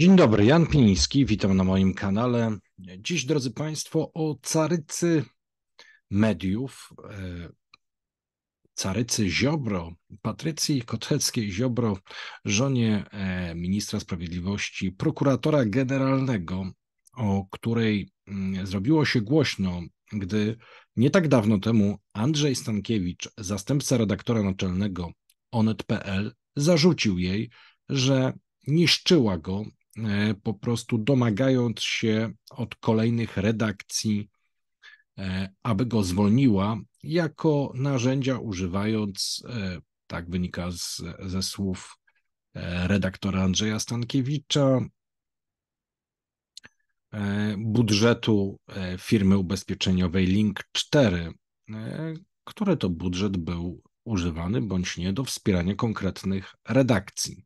Dzień dobry, Jan Piński. witam na moim kanale. Dziś, drodzy Państwo, o carycy mediów, e, carycy Ziobro, Patrycji Koteckiej Ziobro, żonie e, ministra sprawiedliwości, prokuratora generalnego, o której mm, zrobiło się głośno, gdy nie tak dawno temu Andrzej Stankiewicz, zastępca redaktora naczelnego onet.pl, zarzucił jej, że niszczyła go E, po prostu domagając się od kolejnych redakcji, e, aby go zwolniła, jako narzędzia używając, e, tak wynika z, ze słów redaktora Andrzeja Stankiewicza, budżetu firmy ubezpieczeniowej Link 4, który to budżet był używany bądź nie do wspierania konkretnych redakcji.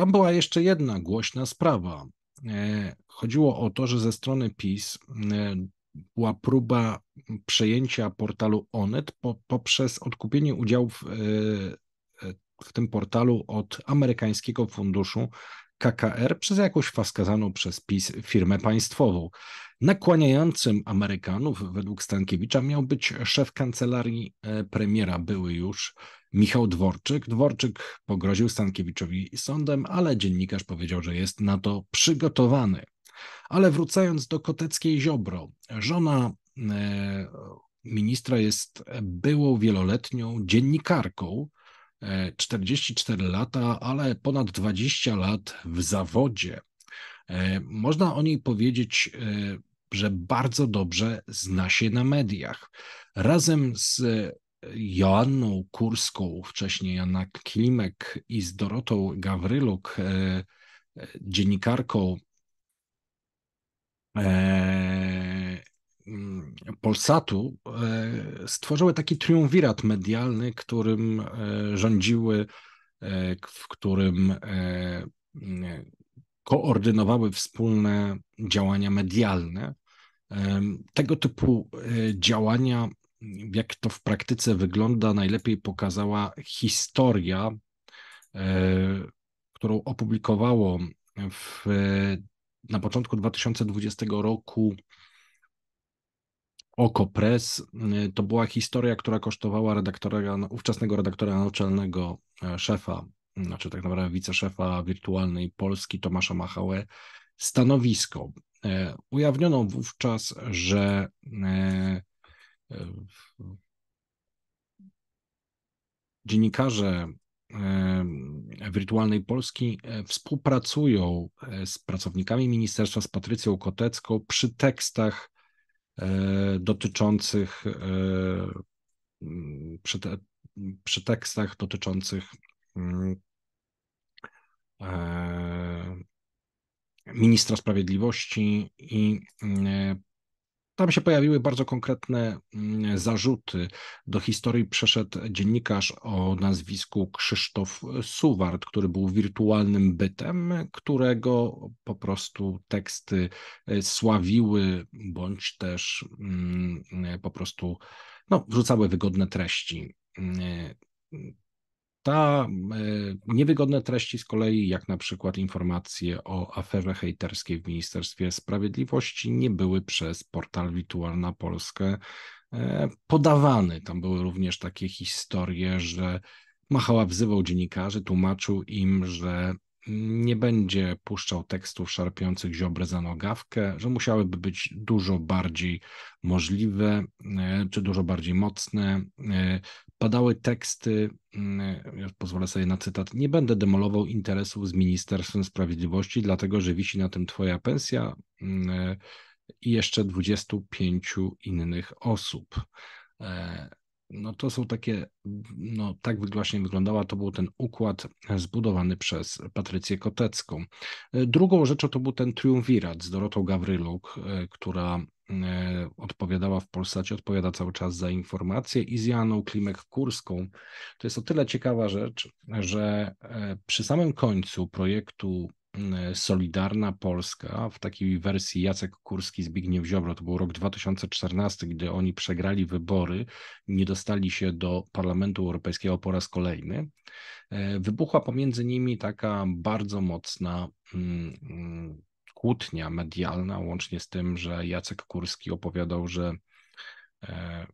Tam była jeszcze jedna głośna sprawa. E, chodziło o to, że ze strony PiS e, była próba przejęcia portalu Onet poprzez odkupienie udziałów e, w tym portalu od amerykańskiego funduszu KKR przez jakąś faskazaną przez PiS firmę państwową. Nakłaniającym Amerykanów według Stankiewicza miał być szef kancelarii premiera, były już Michał Dworczyk. Dworczyk pogroził Stankiewiczowi sądem, ale dziennikarz powiedział, że jest na to przygotowany. Ale wracając do Koteckiej Ziobro, żona e, ministra jest byłą wieloletnią dziennikarką, 44 e, lata, ale ponad 20 lat w zawodzie. E, można o niej powiedzieć, że bardzo dobrze zna się na mediach. Razem z Joanną Kurską, wcześniej Janak Klimek i z Dorotą Gawryluk, e, e, dziennikarką e, mm, Polsatu, stworzyły taki triumvirat medialny, którym rządziły, w którym mm, koordynowały wspólne działania medialne. Tego typu działania jak to w praktyce wygląda, najlepiej pokazała historia, e, którą opublikowało w, na początku 2020 roku OkoPress. E, to była historia, która kosztowała redaktora, ówczesnego redaktora naczelnego, e, szefa, znaczy tak naprawdę wiceszefa wirtualnej Polski Tomasza Machałę, stanowisko. Ujawniono wówczas, że dziennikarze Wirtualnej Polski e, współpracują e, z pracownikami ministerstwa, z Patrycją Kotecką przy tekstach e, dotyczących przy, te, przy tekstach dotyczących mm, ministra sprawiedliwości i tam się pojawiły bardzo konkretne mm, zarzuty. Do historii przeszedł dziennikarz o nazwisku Krzysztof Suwart, który był wirtualnym bytem, którego po prostu teksty e, sławiły, bądź też mm, e, po prostu no, wrzucały wygodne treści e, ta e, niewygodne treści z kolei, jak na przykład informacje o aferze hejterskiej w Ministerstwie Sprawiedliwości, nie były przez portal Wirtualna Polskę e, podawane. Tam były również takie historie, że Machała wzywał dziennikarzy, tłumaczył im, że nie będzie puszczał tekstów szarpiących ziobrę za nogawkę, że musiałyby być dużo bardziej możliwe e, czy dużo bardziej mocne. E, padały teksty, mm, ja pozwolę sobie na cytat, nie będę demolował interesów z Ministerstwem Sprawiedliwości, dlatego że wisi na tym twoja pensja mm, e, i jeszcze 25 innych osób no to są takie, no tak właśnie wyglądała, to był ten układ zbudowany przez Patrycję Kotecką. E, drugą rzeczą to był ten triumvirat z Dorotą Gawryluk, e, która e, odpowiadała w Polsacie, odpowiada cały czas za informacje i z Janą Klimek-Kurską. To jest o tyle ciekawa rzecz, że przy samym końcu projektu E, Solidarna Polska w takiej wersji Jacek Kurski, Zbigniew Ziobro, to był rok 2014, gdy oni przegrali wybory, nie dostali się do Parlamentu Europejskiego po raz kolejny. E, wybuchła pomiędzy nimi taka bardzo mocna mm, kłótnia medialna, łącznie z tym, że Jacek Kurski opowiadał, że e,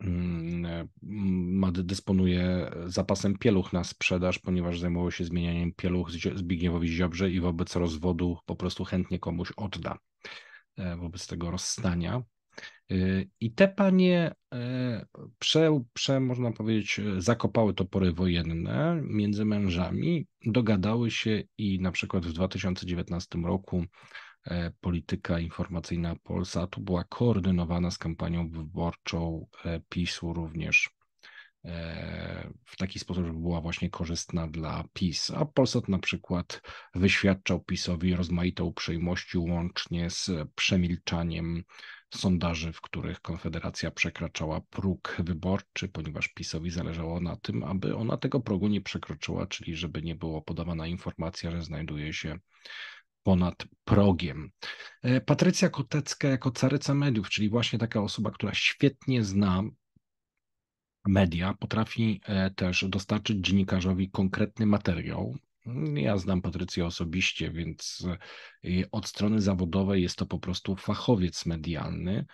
Mm, e, ma, dysponuje e, zapasem pieluch na sprzedaż, ponieważ zajmował się zmienianiem pieluch Zbigniewowi Ziobrze i wobec rozwodu po prostu chętnie komuś odda e, wobec tego rozstania. I te panie prze, prze, można powiedzieć, zakopały topory wojenne między mężami, dogadały się i na przykład w 2019 roku E, polityka informacyjna Polsatu była koordynowana z kampanią wyborczą e, PiSu również e, w taki sposób, żeby była właśnie korzystna dla PiS. A Polsat na przykład wyświadczał PiSowi rozmaite uprzejmości łącznie z przemilczaniem sondaży, w których Konfederacja przekraczała próg wyborczy, ponieważ PiSowi zależało na tym, aby ona tego progu nie przekroczyła, czyli żeby nie było podawana informacja, że znajduje się ponad progiem. E, Patrycja Kotecka jako caryca mediów, czyli właśnie taka osoba, która świetnie zna media, potrafi e, też dostarczyć dziennikarzowi konkretny materiał. Ja znam Patrycję osobiście, więc e, od strony zawodowej jest to po prostu fachowiec medialny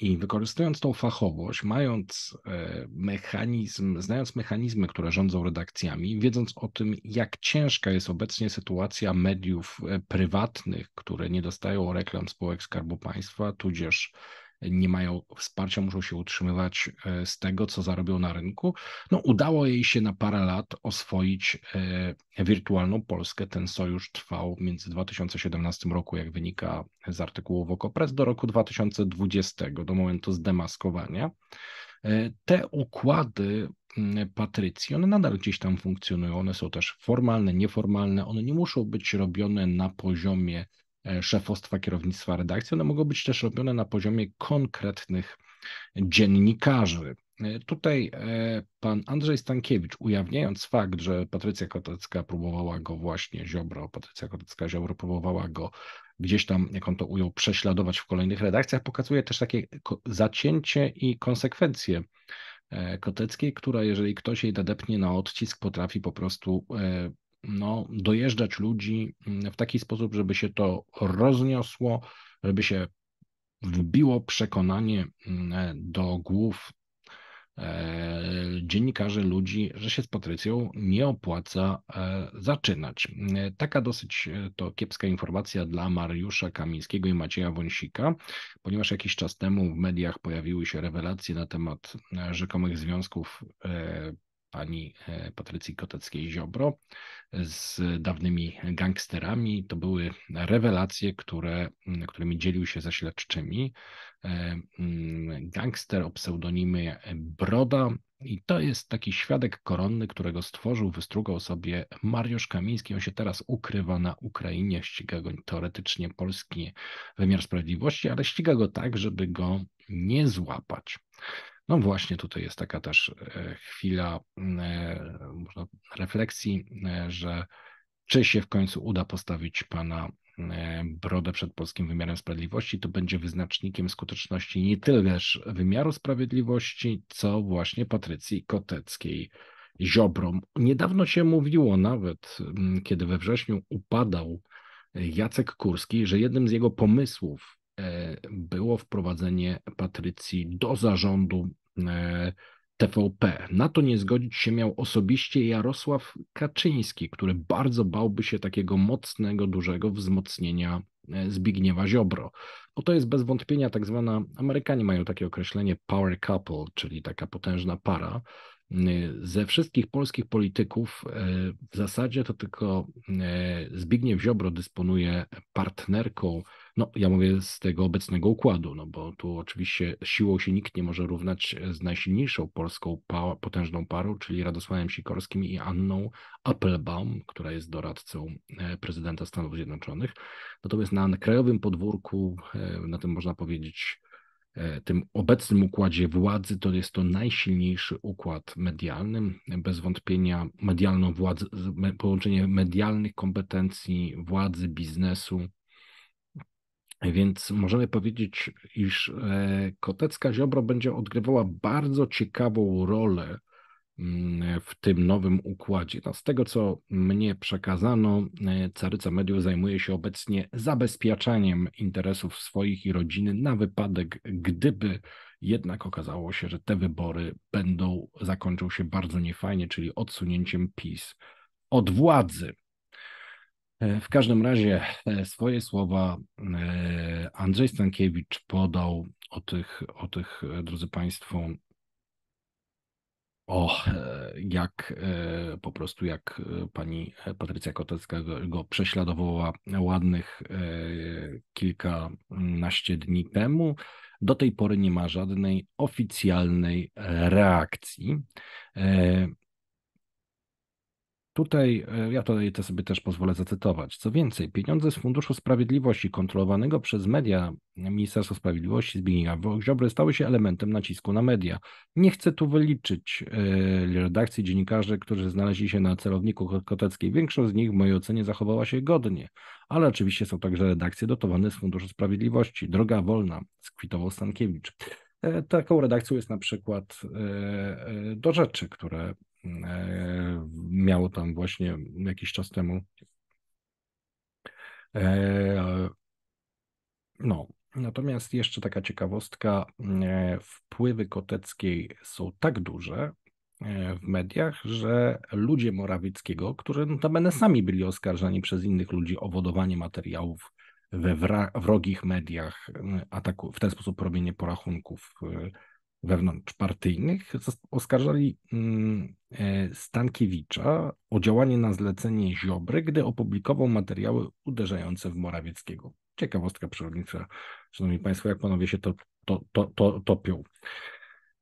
i wykorzystując tą fachowość, mając e, mechanizm, znając mechanizmy, które rządzą redakcjami, wiedząc o tym, jak ciężka jest obecnie sytuacja mediów e, prywatnych, które nie dostają reklam spółek Skarbu Państwa, tudzież nie mają wsparcia, muszą się utrzymywać e, z tego, co zarobią na rynku. No, udało jej się na parę lat oswoić e, wirtualną Polskę. Ten sojusz trwał między 2017 roku, jak wynika z artykułu Wokopres, do roku 2020, do momentu zdemaskowania. E, te układy patrycji, one nadal gdzieś tam funkcjonują, one są też formalne, nieformalne, one nie muszą być robione na poziomie E, szefostwa, kierownictwa redakcji. One mogą być też robione na poziomie konkretnych dziennikarzy. E, tutaj e, pan Andrzej Stankiewicz, ujawniając fakt, że Patrycja Kotecka próbowała go właśnie, Ziobro, Patrycja Kotecka-Ziobro próbowała go gdzieś tam, jak on to ujął, prześladować w kolejnych redakcjach, pokazuje też takie zacięcie i konsekwencje Koteckiej, która jeżeli ktoś jej nadepnie na odcisk, potrafi po prostu no, dojeżdżać ludzi mm, w taki sposób, żeby się to rozniosło, żeby się wbiło przekonanie mm, e, do głów e, dziennikarzy, ludzi, że się z Patrycją nie opłaca e, zaczynać. Taka dosyć to kiepska informacja dla Mariusza Kamińskiego i Macieja Wąsika, ponieważ jakiś czas temu w mediach pojawiły się rewelacje na temat rzekomych związków pani e, Patrycji Koteckiej-Ziobro z dawnymi gangsterami. To były rewelacje, które, którymi dzielił się ze śledczymi. E, gangster o pseudonimie Broda i to jest taki świadek koronny, którego stworzył, wystrugał sobie Mariusz Kamiński. On się teraz ukrywa na Ukrainie, ściga go teoretycznie polski wymiar sprawiedliwości, ale ściga go tak, żeby go nie złapać. No właśnie tutaj jest taka też e, chwila e, można, refleksji, e, że czy się w końcu uda postawić pana brodę przed polskim wymiarem sprawiedliwości, to będzie wyznacznikiem skuteczności nie tyleż wymiaru sprawiedliwości, co właśnie Patrycji Koteckiej. Ziobrom. Niedawno się mówiło nawet, kiedy we wrześniu upadał Jacek Kurski, że jednym z jego pomysłów było wprowadzenie Patrycji do zarządu E, TVP. Na to nie zgodzić się miał osobiście Jarosław Kaczyński, który bardzo bałby się takiego mocnego, dużego wzmocnienia e, Zbigniewa Ziobro. Bo to jest bez wątpienia tak zwana, Amerykanie mają takie określenie power couple, czyli taka potężna para. E, ze wszystkich polskich polityków w zasadzie to tylko Zbigniew Ziobro dysponuje partnerką no, ja mówię z tego obecnego układu, no bo tu oczywiście siłą się nikt nie może równać e, z najsilniejszą polską pa potężną parą, czyli Radosławem Sikorskim i Anną Applebaum, która jest doradcą e, prezydenta Stanów Zjednoczonych. Natomiast na krajowym podwórku, e, na tym można powiedzieć, tym obecnym układzie władzy to jest to najsilniejszy układ medialny. Bez wątpienia medialną władzę, połączenie medialnych kompetencji, władzy, biznesu, więc możemy powiedzieć, iż e, Kotecka Ziobro będzie odgrywała bardzo ciekawą rolę mm, w tym nowym układzie. No, z tego, co mnie przekazano, e, Caryca Mediów zajmuje się obecnie zabezpieczaniem interesów swoich i rodziny na wypadek, gdyby jednak okazało się, że te wybory będą, zakończą się bardzo niefajnie, czyli odsunięciem PiS od władzy. E, w każdym razie e, swoje słowa e, Andrzej Stankiewicz podał o tych, o tych drodzy Państwo, o jak po prostu jak pani Patrycja Kotecka go, go prześladowała ładnych kilkanaście dni temu. Do tej pory nie ma żadnej oficjalnej reakcji. Tutaj e, ja to sobie też pozwolę zacytować. Co więcej, pieniądze z Funduszu Sprawiedliwości kontrolowanego przez media Ministerstwa Sprawiedliwości Zbigniewa Ziobry stały się elementem nacisku na media. Nie chcę tu wyliczyć e, redakcji dziennikarzy, którzy znaleźli się na celowniku koteckiej. Większość z nich w mojej ocenie zachowała się godnie, ale oczywiście są także redakcje dotowane z Funduszu Sprawiedliwości. Droga Wolna, skwitował Stankiewicz. E, taką redakcją jest na przykład do rzeczy, które E, miało tam właśnie jakiś czas temu. E, no, natomiast jeszcze taka ciekawostka, e, wpływy Koteckiej są tak duże w mediach, że ludzie Morawieckiego, którzy notabene sami byli oskarżani przez innych ludzi o wodowanie materiałów we wrogich mediach, ataku, w ten sposób robienie porachunków wewnątrzpartyjnych oskarżali mm, e, Stankiewicza o działanie na zlecenie Ziobry, gdy opublikował materiały uderzające w Morawieckiego. Ciekawostka przyrodnicza, szanowni państwo, jak panowie się to, to, to, to topią.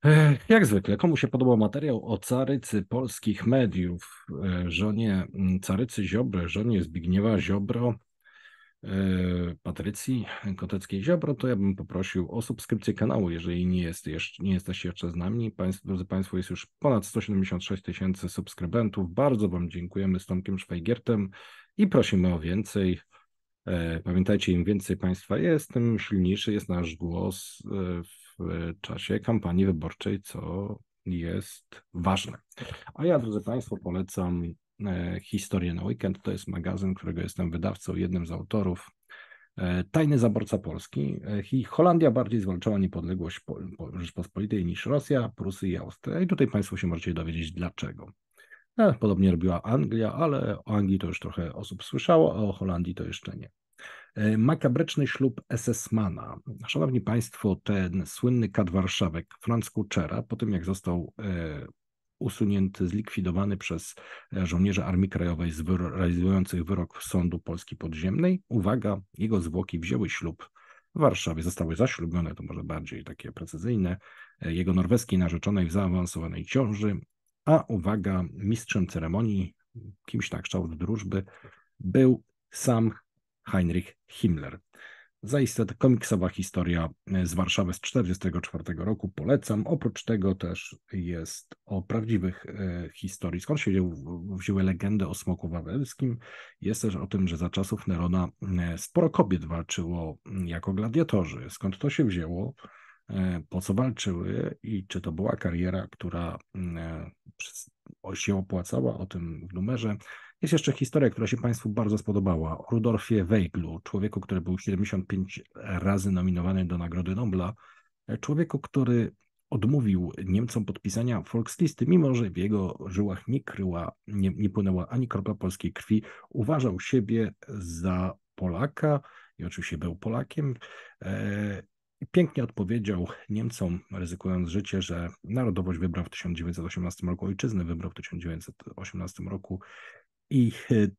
E, jak zwykle, komu się podobał materiał o carycy polskich mediów, e, żonie mm, carycy Ziobry, żonie Zbigniewa Ziobro, E, Patrycji Koteckiej-Ziobro, to ja bym poprosił o subskrypcję kanału, jeżeli nie, jest jeszcze, nie jesteście jeszcze z nami. Państw, drodzy Państwo, jest już ponad 176 tysięcy subskrybentów. Bardzo Wam dziękujemy z Tomkiem Szwajgiertem i prosimy o więcej. E, pamiętajcie, im więcej Państwa jest, tym silniejszy jest nasz głos e, w czasie kampanii wyborczej, co jest ważne. A ja, drodzy Państwo, polecam E, historię na Weekend. To jest magazyn, którego jestem wydawcą, jednym z autorów. E, Tajny zaborca Polski. E, Holandia bardziej zwalczała niepodległość Rzeczpospolitej niż Rosja, Prusy i Austria. I tutaj Państwo się możecie dowiedzieć dlaczego. Podobnie robiła Anglia, ale o Anglii to już trochę osób słyszało, a o Holandii to jeszcze nie. Makabryczny ślub SS-mana. Szanowni Państwo, ten słynny kad warszawek, Franz Kuczera, po tym jak został usunięty, zlikwidowany przez e, żołnierzy Armii Krajowej z realizujących wyrok Sądu Polski Podziemnej. Uwaga, jego zwłoki wzięły ślub w Warszawie, zostały zaślubione, to może bardziej takie precyzyjne, e, jego norweskiej narzeczonej w zaawansowanej ciąży, a uwaga, mistrzem ceremonii, kimś na kształt drużby, był sam Heinrich Himmler. Zaiste komiksowa historia e, z Warszawy z 1944 roku. Polecam. Oprócz tego też jest o prawdziwych e, historii. Skąd się wzięły, wzięły legendy o smoku wawelskim? Jest też o tym, że za czasów Nerona e, sporo kobiet walczyło jako gladiatorzy. Skąd to się wzięło? E, po co walczyły i czy to była kariera, która mm, e, się opłacała, o tym w numerze. Jest jeszcze historia, która się Państwu bardzo spodobała. O Rudolfie Weiglu, człowieku, który był 75 razy nominowany do Nagrody Nobla, e, człowieku, który odmówił Niemcom podpisania Volkslisty, mimo że w jego żyłach nie kryła, nie, nie płynęła ani kropla polskiej krwi, uważał siebie za Polaka i oczywiście był Polakiem pięknie odpowiedział Niemcom, ryzykując życie, że narodowość wybrał w 1918 roku, ojczyznę wybrał w 1918 roku i y,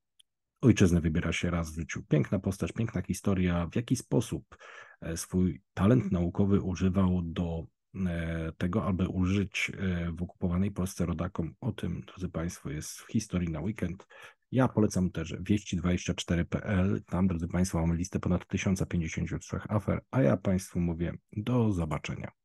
ojczyznę wybiera się raz w życiu. Piękna postać, piękna historia, w jaki sposób e, swój talent naukowy używał do E, tego, aby ulżyć e, w okupowanej Polsce rodakom. O tym, drodzy Państwo, jest w historii na weekend. Ja polecam też wieści24.pl. Tam, drodzy Państwo, mamy listę ponad 1053 afer, a ja Państwu mówię do zobaczenia.